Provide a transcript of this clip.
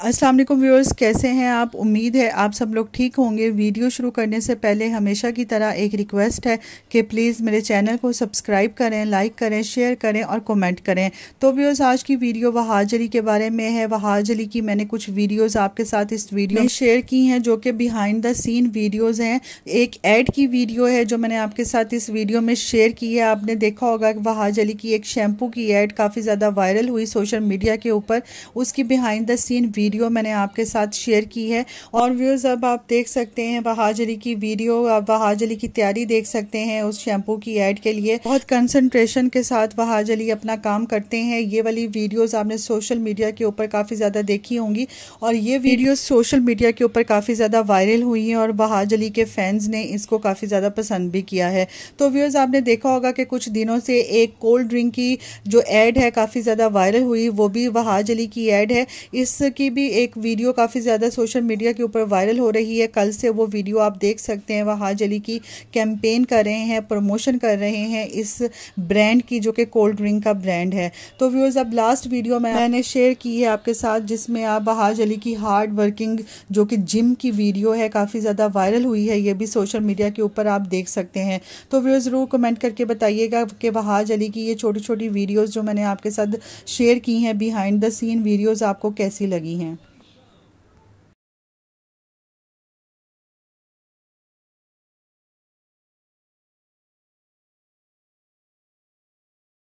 अस्सलाम वालेकुम व्यूअर्स कैसे हैं आप उम्मीद है आप सब लोग ठीक होंगे वीडियो शुरू करने से पहले हमेशा की तरह एक रिक्वेस्ट है कि प्लीज़ मेरे चैनल को सब्सक्राइब करें लाइक करें शेयर करें और कमेंट करें तो व्यूअर्स आज की वीडियो वहाज अली के बारे में है वहाज अली की मैंने कुछ वीडियोज़ आपके साथ इस वीडियो में शेयर की हैं जो कि बिहाइंड द सीन वीडियोज़ हैं एक ऐड की वीडियो है जो मैंने आपके साथ इस वीडियो में शेयर की है आपने देखा होगा वहाज अली की एक शैम्पू की एड काफ़ी ज़्यादा वायरल हुई सोशल मीडिया के ऊपर उसकी बिहाइंड द सीन वीडियो मैंने आपके साथ शेयर की है और व्यूज़ अब आप देख सकते हैं अली की वीडियो आप अली की तैयारी देख सकते हैं उस शैम्पू की एड के लिए बहुत कंसनट्रेशन के साथ अली अपना काम करते हैं ये वाली वीडियोज़ आपने सोशल मीडिया के ऊपर काफ़ी ज़्यादा देखी होंगी और ये वीडियो सोशल मीडिया के ऊपर काफ़ी ज़्यादा वायरल हुई हैं और बहाज अली के फैंस ने इसको काफ़ी ज़्यादा पसंद भी किया है तो व्यूज़ आपने देखा होगा कि कुछ दिनों से एक कोल्ड ड्रिंक की जो एड है काफ़ी ज़्यादा वायरल हुई वो भी वहाज अली की एड है इसकी भी एक वीडियो काफ़ी ज़्यादा सोशल मीडिया के ऊपर वायरल हो रही है कल से वो वीडियो आप देख सकते हैं वह हाज अली की कैंपेन कर रहे हैं प्रमोशन कर रहे हैं इस ब्रांड की जो कि कोल्ड ड्रिंक का ब्रांड है तो व्यूअर्स अब लास्ट वीडियो मैं मैंने शेयर की है आपके साथ जिसमें आप बहाज अली की हार्ड वर्किंग जो कि जिम की वीडियो है काफ़ी ज़्यादा वायरल हुई है ये भी सोशल मीडिया के ऊपर आप देख सकते हैं तो व्यूअर्स ज़रूर कमेंट करके बताइएगा कि बहाज अली की ये छोटी छोटी वीडियोज़ जो मैंने आपके साथ शेयर की हैं बिहाइंड द सीन वीडियोज़ आपको कैसी लगी हैं